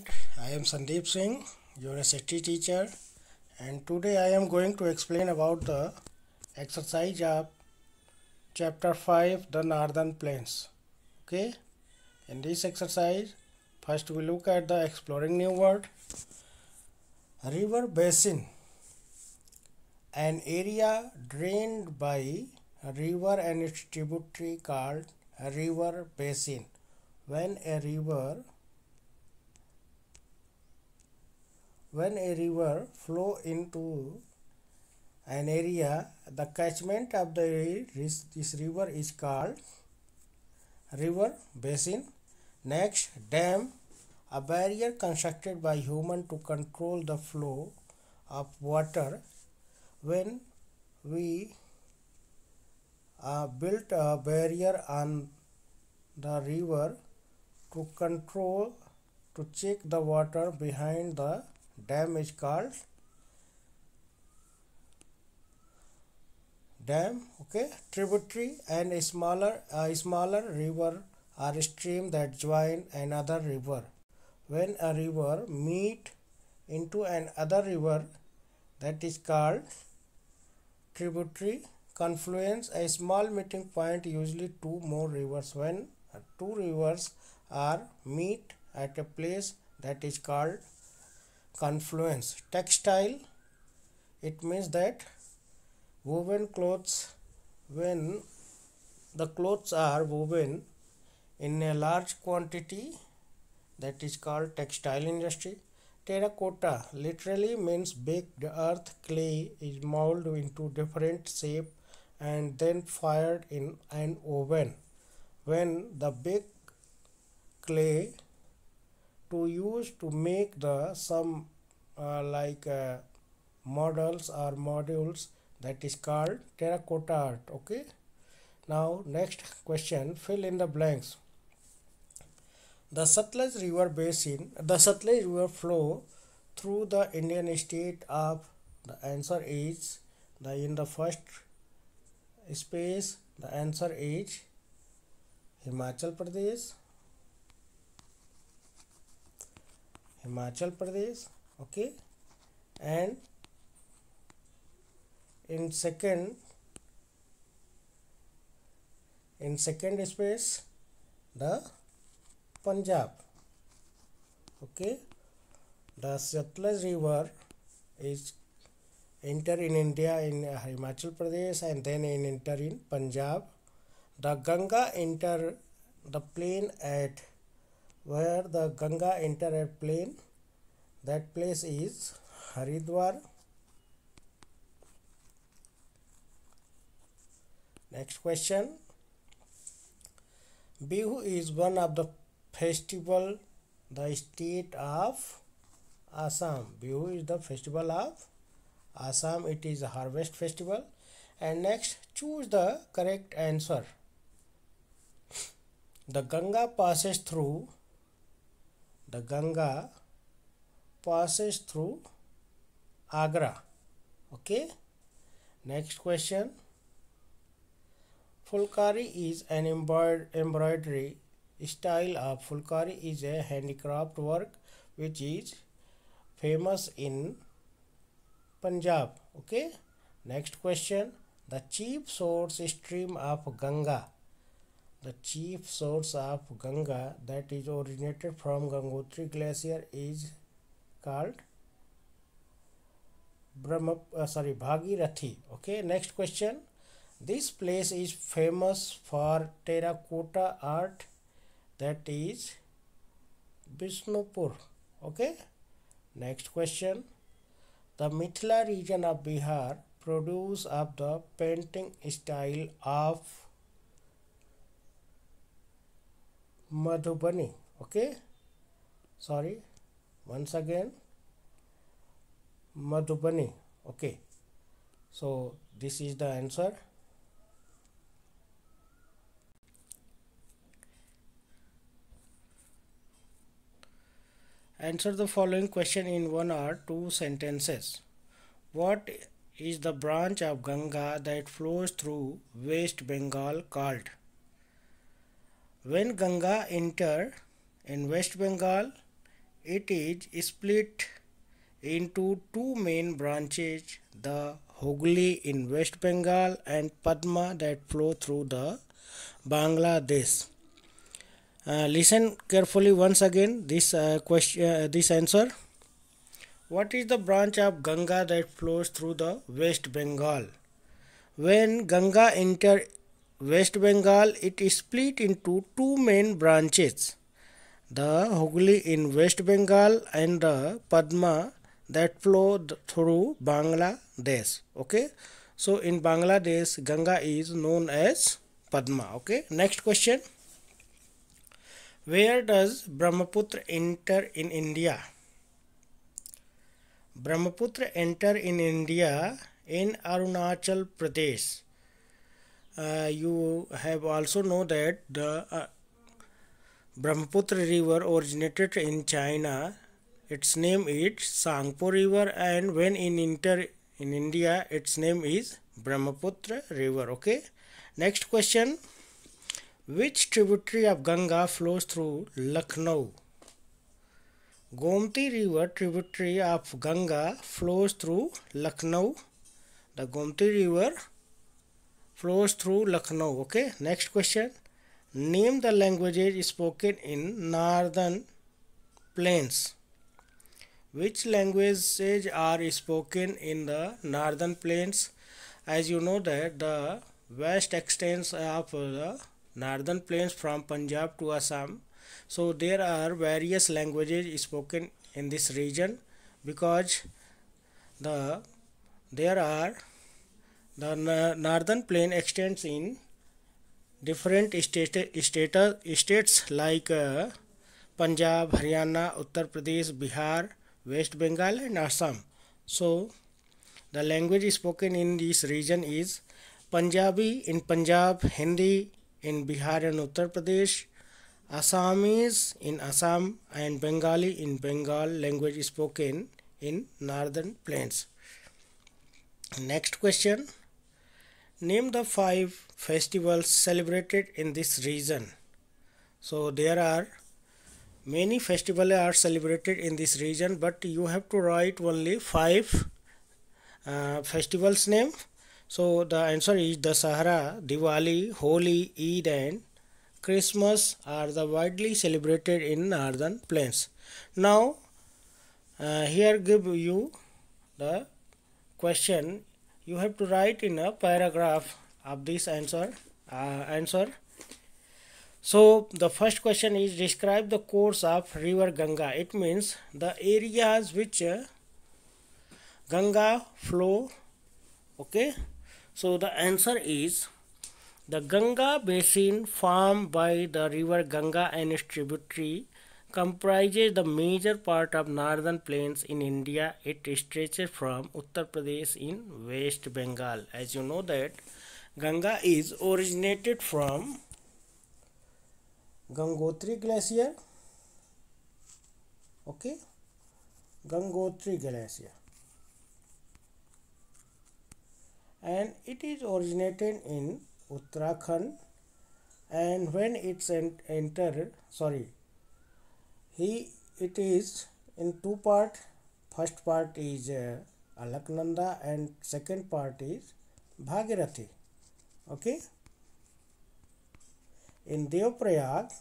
student I am Sandeep Singh your SST teacher and today I am going to explain about the exercise of chapter 5 the northern plains okay in this exercise first we look at the exploring new world river basin an area drained by a river and its tributary called a river basin when a river when a river flow into an area the catchment of the this river is called river basin next dam a barrier constructed by human to control the flow of water when we uh, built a barrier on the river to control to check the water behind the dam is called dam okay tributary and a smaller a smaller river or stream that join another river when a river meet into another river that is called tributary confluence a small meeting point usually two more rivers when two rivers are meet at a place that is called confluence textile it means that woven clothes when the clothes are woven in a large quantity that is called textile industry terracotta literally means baked earth clay is molded into different shape and then fired in an oven when the baked clay to use to make the some uh, like uh, models or modules that is called terracotta art okay now next question fill in the blanks the Sutlej river basin the Sutlej river flow through the Indian state of the answer is the in the first space the answer is Himachal Pradesh Himachal Pradesh okay and in second in second space the Punjab okay the Sutlej river is enter in India in Himachal Pradesh and then in enter in Punjab the Ganga enter the plain at where the Ganga enters plain. That place is Haridwar. Next question. Bihu is one of the festival the state of Assam. Bihu is the festival of Assam. It is a harvest festival. And next choose the correct answer. The Ganga passes through The Ganga passes through Agra. Okay. Next question. Fulkari is an embroidery style of Fulkari is a handicraft work which is famous in Punjab. Okay. Next question. The chief source stream of Ganga The chief source of Ganga that is originated from Gangotri glacier is called Brahma, uh, sorry, Bhagirathi. Okay, next question. This place is famous for terracotta art that is Bishnupur. Okay, next question. The Mithila region of Bihar produce of the painting style of Madhubani okay sorry once again Madhubani okay so this is the answer answer the following question in one or two sentences what is the branch of Ganga that flows through West Bengal called when Ganga enter in West Bengal, it is split into two main branches, the Hooghly in West Bengal and Padma that flow through the Bangladesh. Uh, listen carefully once again this uh, question uh, this answer what is the branch of ganga that flows through the west bengal when ganga enter West Bengal, it is split into two main branches the Hooghly in West Bengal and the Padma that flow through Bangladesh. Okay, so in Bangladesh, Ganga is known as Padma. Okay, next question Where does Brahmaputra enter in India? Brahmaputra enter in India in Arunachal Pradesh uh, you have also know that the uh, Brahmaputra river originated in China. Its name is Sangpo river and when in inter in India its name is Brahmaputra river. Okay. Next question. Which tributary of Ganga flows through Lucknow? Gomti river tributary of Ganga flows through Lucknow. The Gomti river flows through Lucknow. Okay, next question. Name the languages spoken in northern plains. Which languages are spoken in the northern plains? As you know that the west extends of the northern plains from Punjab to Assam. So there are various languages spoken in this region because the there are the northern plain extends in different state, state, states like uh, Punjab, Haryana, Uttar Pradesh, Bihar, West Bengal and Assam. So, the language spoken in this region is Punjabi in Punjab, Hindi in Bihar and Uttar Pradesh, Assamese in Assam and Bengali in Bengal language spoken in northern plains. Next question Name the five festivals celebrated in this region. So there are many festivals are celebrated in this region but you have to write only five uh, festivals name. So the answer is the Sahara, Diwali, Holi, Eid and Christmas are the widely celebrated in northern plains. Now uh, here give you the question you have to write in a paragraph of this answer uh, answer so the first question is describe the course of river ganga it means the areas which uh, ganga flow okay so the answer is the ganga basin formed by the river ganga and its tributary comprises the major part of northern plains in India. It stretches from Uttar Pradesh in West Bengal. As you know that Ganga is originated from Gangotri Glacier. Okay, Gangotri Glacier. And it is originated in Uttarakhand and when it's ent entered, sorry, he it is in two part first part is uh, alaknanda and second part is bhagirathi okay in devaprayag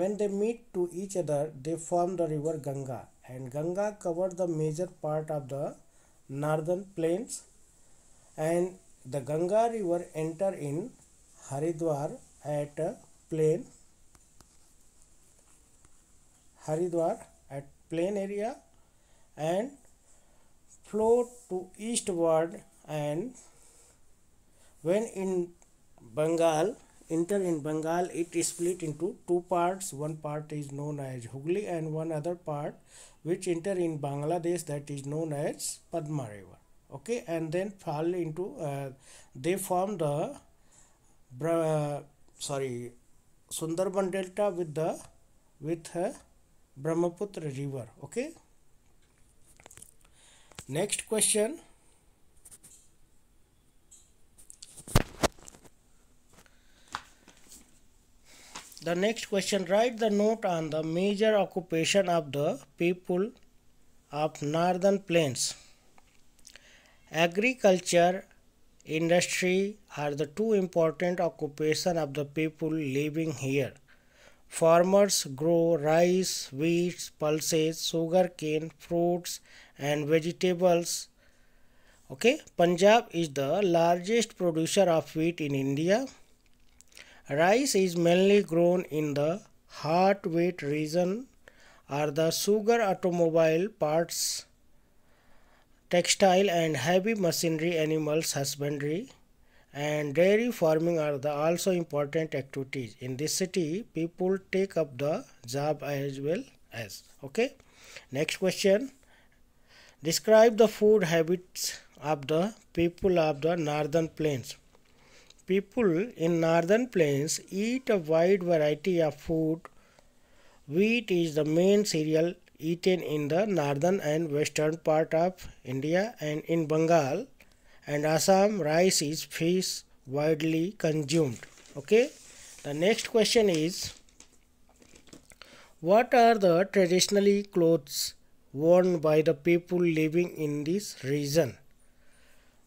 when they meet to each other they form the river ganga and ganga covered the major part of the northern plains and the ganga river enter in haridwar at plain Haridwar at plain area and flow to eastward and when in Bengal enter in Bengal it is split into two parts one part is known as Hugli and one other part which enter in Bangladesh that is known as Padma River okay and then fall into uh, they form the uh, sorry Sundarban Delta with the with uh, Brahmaputra river okay next question the next question write the note on the major occupation of the people of northern plains agriculture industry are the two important occupation of the people living here Farmers grow rice, wheat, pulses, sugarcane, fruits and vegetables. Okay, Punjab is the largest producer of wheat in India. Rice is mainly grown in the heart wheat region are the sugar automobile parts, textile and heavy machinery animals husbandry and dairy farming are the also important activities in this city people take up the job as well as okay next question describe the food habits of the people of the northern plains people in northern plains eat a wide variety of food wheat is the main cereal eaten in the northern and western part of india and in bengal and Assam rice is fish widely consumed. Okay. The next question is What are the traditionally clothes worn by the people living in this region?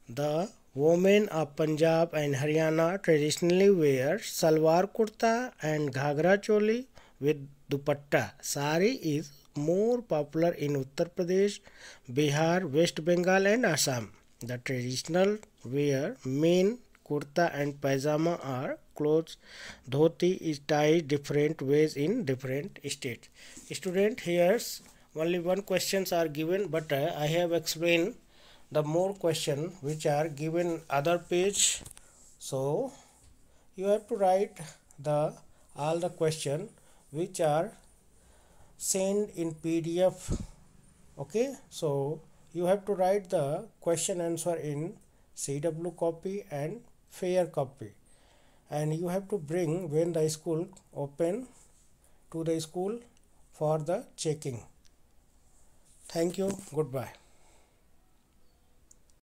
The women of Punjab and Haryana traditionally wear salwar kurta and ghagra choli with dupatta. Sari is more popular in Uttar Pradesh, Bihar, West Bengal and Assam. The traditional wear main kurta and pajama are clothes. Dhoti is tied different ways in different states. Student here's only one questions are given but uh, I have explained the more question which are given other page. So you have to write the all the question which are sent in PDF okay so you have to write the question answer in CW copy and fair copy and you have to bring when the school open to the school for the checking. Thank you. Goodbye.